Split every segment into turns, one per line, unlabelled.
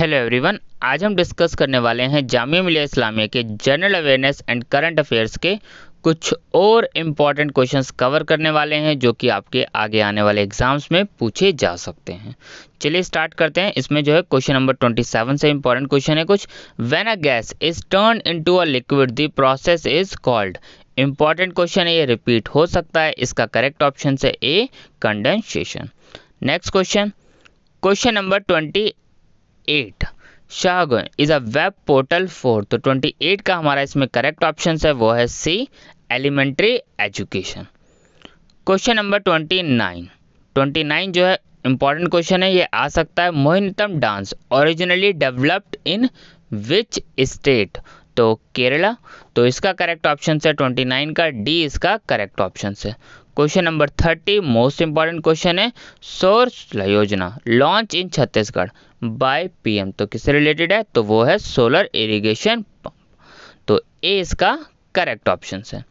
hello everyone आज हम discuss करने वाले हैं जामिया मिलिया इस्लामिया के general awareness and current affairs के कुछ और इम्पॉर्टेंट क्वेश्चंस कवर करने वाले हैं जो कि आपके आगे आने वाले एग्जाम्स में पूछे जा सकते हैं चलिए स्टार्ट करते हैं इसमें जो है क्वेश्चन नंबर 27 से इम्पॉर्टेंट क्वेश्चन है कुछ when a gas is turn into a liquid the process is called important question है ये रिपीट हो सकता है इसका करेक्ट ऑप्शन है A condensation next question question number twenty eight Shagun is a web portal for तो 28 का हमारा इसमें करेक्ट ऑप्शन है वो है C elementary education question number 29 29 जो है इंपॉर्टेंट क्वेश्चन है ये आ सकता है Mohiniyattam dance originally developed in which state तो केरला तो इसका करेक्ट ऑप्शन है 29 का डी इसका करेक्ट ऑप्शन है question number thirty most important question है सौर योजना launch in Chhattisgarh by PM तो किससे रिलेटेड है तो वो है सोलर इरिगेशन पंप तो ए इसका करेक्ट ऑप्शन है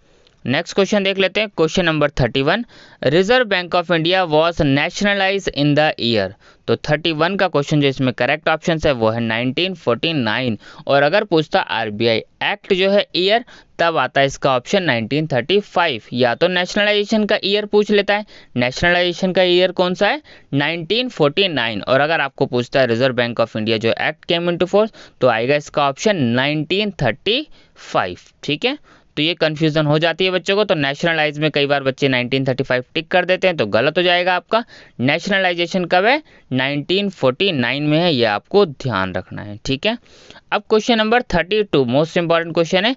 नेक्स्ट क्वेश्चन देख लेते हैं question number thirty one reserve bank of India was nationalise in the year तो थर्टी वन का क्वेश्चन जो इसमें करेक्ट ऑप्शन है वो है नाइनटीन फोर्टी नाइन और अगर पूछता आरबीआई एक्ट जो है ईयर तब आता है इसका ऑप्शन 1935 या तो नेशनलाइजेशन का ईयर पूछ लेता है नेशनलाइजेशन का ईयर कौन सा है 1949 और अगर आपको पूछता है रिजर्व बैंक ऑफ इंडिया जो एक्ट केम इनटू फोर्स तो आएगा इसका ऑप्शन 1935 ठीक है तो ये कन्फ्यूजन हो जाती है बच्चों को तो नेशनलाइज में कई बार बच्चे 1935 टिक कर देते हैं तो गलत हो जाएगा आपका नेशनलाइजेशन कब है 1949 में है ये आपको ध्यान रखना है ठीक है अब question number 32 most important question है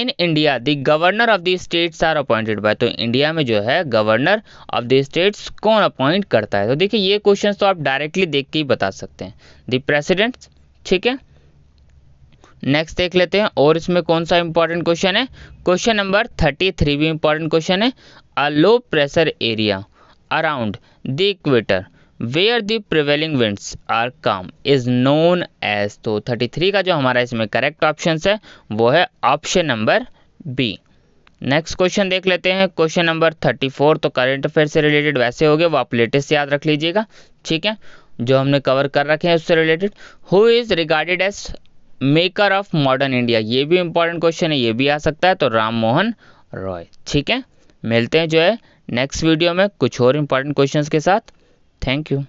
in India the governor of the states are appointed by तो इंडिया में जो है गवर्नर ऑफ द स्टेट्स कौन अपॉइंट करता है तो देखिए ये क्वेश्चन तो आप डायरेक्टली देख के ही बता सकते हैं द प्रेसिडेंट ठीक है नेक्स्ट देख लेते हैं और इसमें कौन सा इंपॉर्टेंट क्वेश्चन है क्वेश्चन नंबर थर्टी थ्री भी इंपॉर्टेंट क्वेश्चन है a low pressure area around the equator where the prevailing winds are calm is known as तो 33 का जो हमारा इसमें करेक्ट ऑप्शन है वो है option number B next question देख लेते हैं क्वेश्चन नंबर 34 तो करंट अफेयर से रिलेटेड वैसे हो गए वो आप लेटेस्ट याद रख लीजिएगा ठीक है जो हमने कवर कर रखे हैं उससे related who is regarded as maker of modern India ये भी इंपॉर्टेंट क्वेश्चन है ये भी आ सकता है तो राम मोहन रॉय ठीक है मिलते हैं जो है नेक्स्ट वीडियो में कुछ और इंपॉर्टेंट क्वेश्चंस के साथ थैंक यू